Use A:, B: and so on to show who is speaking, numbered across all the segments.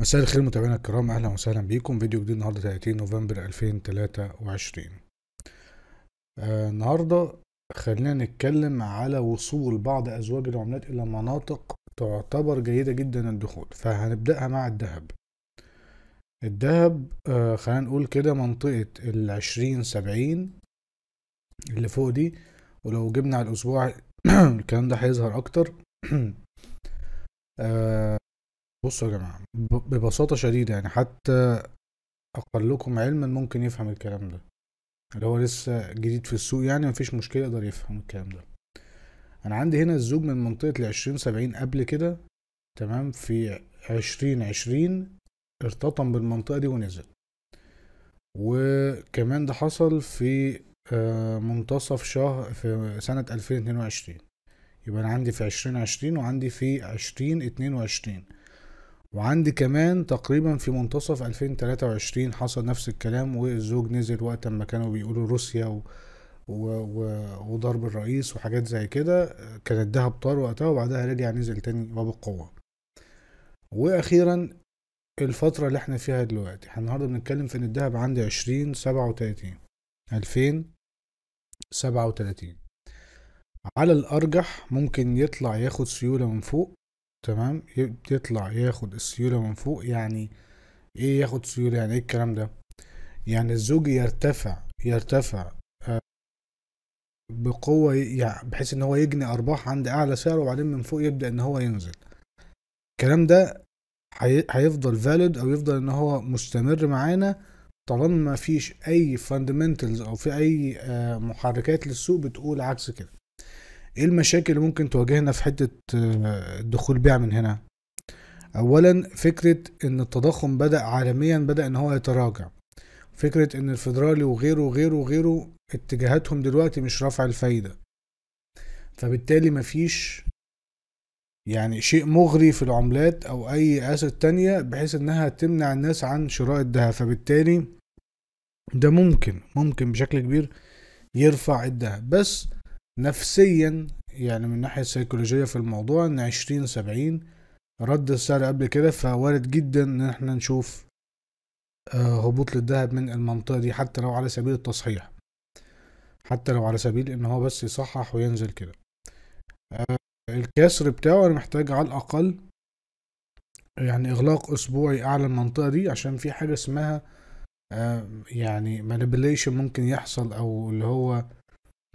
A: مساء الخير متابعينا الكرام اهلا وسهلا بيكم فيديو جديد النهارده 30 نوفمبر 2023 آه النهارده خلينا نتكلم على وصول بعض ازواج العملات الى مناطق تعتبر جيده جدا للدخول فهنبداها مع الذهب الذهب آه خلينا نقول كده منطقه ال 20 70 اللي فوق دي ولو جبنا على الاسبوع الكلام ده هيظهر اكتر آه بصوا يا جماعة ببساطة شديدة يعني حتى أقلكم علما ممكن يفهم الكلام ده اللي هو لسه جديد في السوق يعني مفيش مشكلة يقدر يفهم الكلام ده أنا عندي هنا الزوج من منطقة العشرين سبعين قبل كده تمام في عشرين عشرين ارتطم بالمنطقة دي ونزل وكمان ده حصل في آه، منتصف شهر في سنة ألفين اتنين وعشرين يبقى أنا عندي في عشرين عشرين وعندي في عشرين اتنين وعشرين وعندي كمان تقريبا في منتصف 2023 حصل نفس الكلام والزوج نزل وقت ما كانوا بيقولوا روسيا و... و... و... وضرب الرئيس وحاجات زي كده كان اداها طار وقتها وبعدها رجع نزل تاني وبالقوة واخيرا الفترة اللي احنا فيها دلوقتي احنا النهاردة بنتكلم في ان الدهب عندي عشرين سبعة وتلاتين الفين سبعة وتلاتين على الارجح ممكن يطلع ياخد سيولة من فوق تمام يطلع ياخد السيولة من فوق يعني ايه ياخد سيولة يعني ايه الكلام ده يعني الزوج يرتفع يرتفع آه، بقوة يعني بحيث ان هو يجني ارباح عند اعلى سعر وبعدين من فوق يبدأ ان هو ينزل الكلام ده هيفضل فاليد او يفضل ان هو مستمر معانا طالما ما فيش اي فاندمنتالز او في اي آه، محركات للسوق بتقول عكس كده ايه المشاكل اللي ممكن تواجهنا في حته الدخول آه، بيع من هنا اولا فكره ان التضخم بدا عالميا بدا ان هو يتراجع فكره ان الفيدرالي وغيره وغيره وغيره اتجاهاتهم دلوقتي مش رفع الفايده فبالتالي مفيش يعني شيء مغري في العملات او اي اسد تانية بحيث انها تمنع الناس عن شراء الذهب فبالتالي ده ممكن ممكن بشكل كبير يرفع الذهب بس نفسيا يعني من الناحية السيكولوجية في الموضوع ان عشرين سبعين رد السعر قبل كده فوارد جدا ان احنا نشوف آه، هبوط للذهب من المنطقة دي حتى لو على سبيل التصحيح حتى لو على سبيل ان هو بس يصحح وينزل كده آه، الكسر بتاعه انا محتاج على الاقل يعني اغلاق اسبوعي اعلى المنطقة دي عشان في حاجة اسمها آه، يعني manipulation ممكن يحصل او اللي هو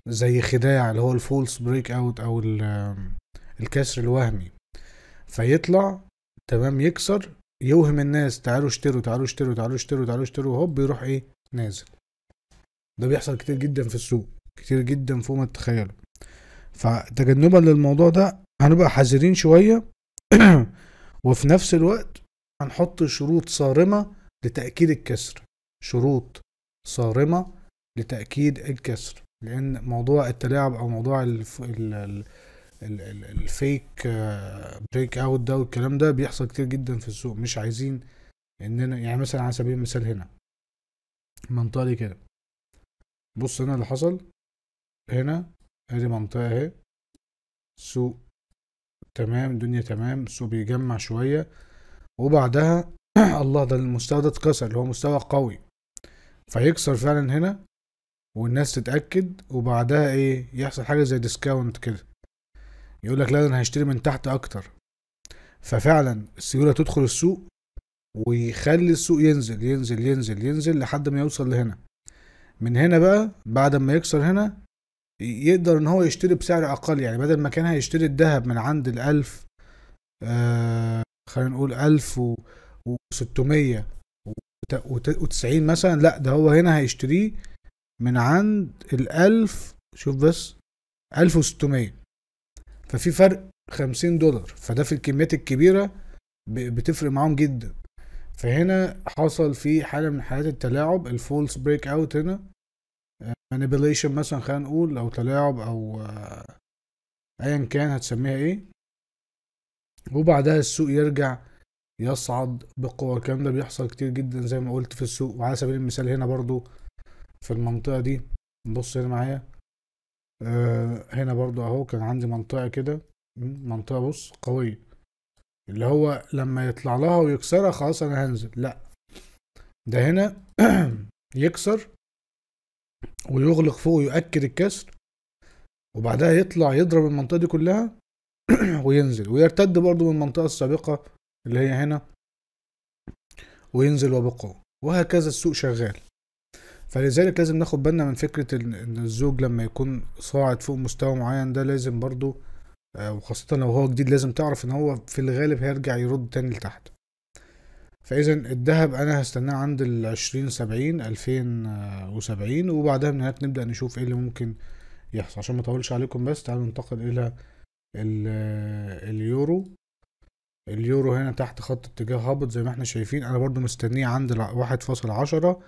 A: زي خداع اللي هو الفولس بريك اوت او الكسر الوهمي فيطلع تمام يكسر يوهم الناس تعالوا اشتروا تعالوا اشتروا تعالوا اشتروا تعالوا اشتروا هوب يروح ايه نازل ده بيحصل كتير جدا في السوق كتير جدا فوق ما تتخيلوا فتجنبا للموضوع ده هنبقى حذرين شوية وفي نفس الوقت هنحط شروط صارمة لتأكيد الكسر شروط صارمة لتأكيد الكسر لان موضوع التلاعب او موضوع الف... ال... ال... الفيك بريك اوت ده والكلام ده بيحصل كتير جدا في السوق مش عايزين اننا يعني مثلا على سبيل المثال هنا المنطقه دي كده بص هنا اللي حصل هنا ادي منطقه اهي سوق تمام الدنيا تمام السوق بيجمع شويه وبعدها الله ده المستوى ده اتكسر اللي هو مستوى قوي فيكسر فعلا هنا والناس تتاكد وبعدها ايه يحصل حاجه زي ديسكاونت كده يقول لك لا انا هشتري من تحت اكتر ففعلا السيوله تدخل السوق ويخلي السوق ينزل ينزل ينزل ينزل لحد ما يوصل لهنا من هنا بقى بعد ما يكسر هنا يقدر ان هو يشتري بسعر اقل يعني بدل ما كان هيشتري الذهب من عند الالف آه خلينا نقول الف وستمية وتسعين مثلا لا ده هو هنا هيشتريه من عند الألف شوف بس 1600 ففي فرق خمسين دولار فده في الكميات الكبيرة بتفرق معاهم جدا فهنا حصل في حالة من حالات التلاعب الفولس بريك اوت هنا مانيبيليشن آه، مثلا خلينا نقول او تلاعب او آه، ايا كان هتسميها ايه وبعدها السوق يرجع يصعد بقوة الكلام ده بيحصل كتير جدا زي ما قلت في السوق وعلى سبيل المثال هنا برضو في المنطقة دي بص هنا معايا آه هنا برضو اهو كان عندي منطقة كده منطقة بص قوية اللي هو لما يطلع لها ويكسرها خلاص انا هنزل لا ده هنا يكسر ويغلق فوق ويؤكد الكسر وبعدها يطلع يضرب المنطقة دي كلها وينزل ويرتد برضو من المنطقة السابقة اللي هي هنا وينزل وبقوة وهكذا السوق شغال فلذلك لازم ناخد بالنا من فكرة ان الزوج لما يكون صاعد فوق مستوى معين ده لازم برضو آه، وخاصة لو هو جديد لازم تعرف ان هو في الغالب هيرجع يرد تاني لتحت فاذا الذهب انا هستناه عند ال 20 70 آه، وسبعين وبعدها من هناك نبدا نشوف ايه اللي ممكن يحصل عشان ما اطولش عليكم بس تعالوا ننتقل الى آه، اليورو اليورو هنا تحت خط اتجاه هابط زي ما احنا شايفين انا برضو مستنيه عند واحد فاصل عشرة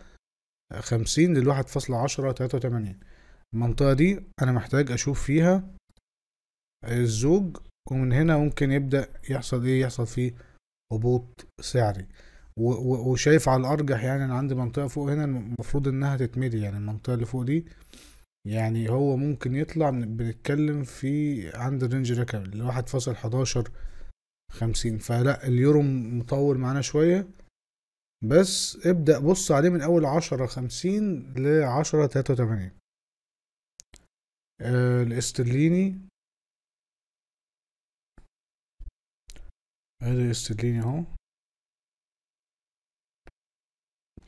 A: خمسين للواحد فاصلة عشرة تلاتة وتمانين المنطقة دي أنا محتاج أشوف فيها الزوج ومن هنا ممكن يبدأ يحصل إيه يحصل فيه هبوط سعري وشايف على الأرجح يعني أنا عندي منطقة فوق هنا المفروض إنها تتمدي يعني المنطقة اللي فوق دي يعني هو ممكن يطلع بنتكلم في عند الرينج ده كامل لواحد فاصل حداشر خمسين فلا اليورو مطول معانا شوية بس ابدأ بص عليه من أول عشرة خمسين لعشرة تلاتة وتمانين آه، الاسترليني ادي آه، الاسترليني اهو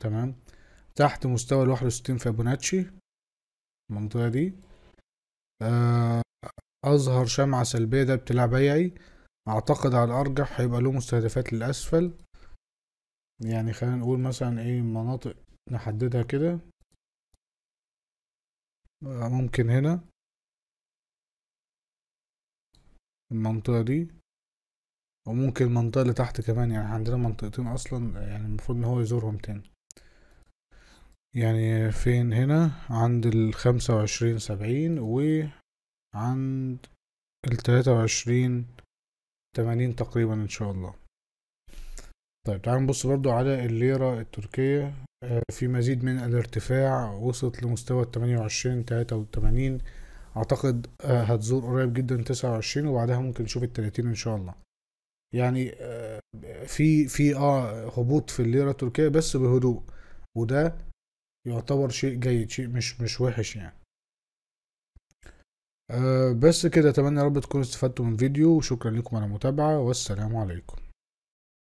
A: تمام تحت مستوى الواحد وستين فابوناتشي المنطقة دي آه، أظهر شمعة سلبية ده ابتلاع بيعي أعتقد على الأرجح هيبقى له مستهدفات للأسفل يعني خلينا نقول مثلا ايه مناطق نحددها كده آه، ممكن هنا المنطقة دي وممكن المنطقة اللي تحت كمان يعني عندنا منطقتين أصلا يعني المفروض إن هو يزورهم تاني يعني فين هنا عند الخمسة وعشرين سبعين وعند التلاتة وعشرين تمانين تقريبا إن شاء الله طيب تعالوا نبص برضو على الليرة التركية آه، في مزيد من الارتفاع وصلت لمستوى التمانية وعشرين تلاتة وتمانين اعتقد آه، هتزور قريب جدا تسعة وعشرين وبعدها ممكن نشوف التلاتين ان شاء الله يعني آه، في في اه هبوط في الليرة التركية بس بهدوء وده يعتبر شيء جيد شيء مش مش وحش يعني بس كده اتمنى يا رب تكونوا استفدتوا من الفيديو وشكرا لكم على المتابعة والسلام عليكم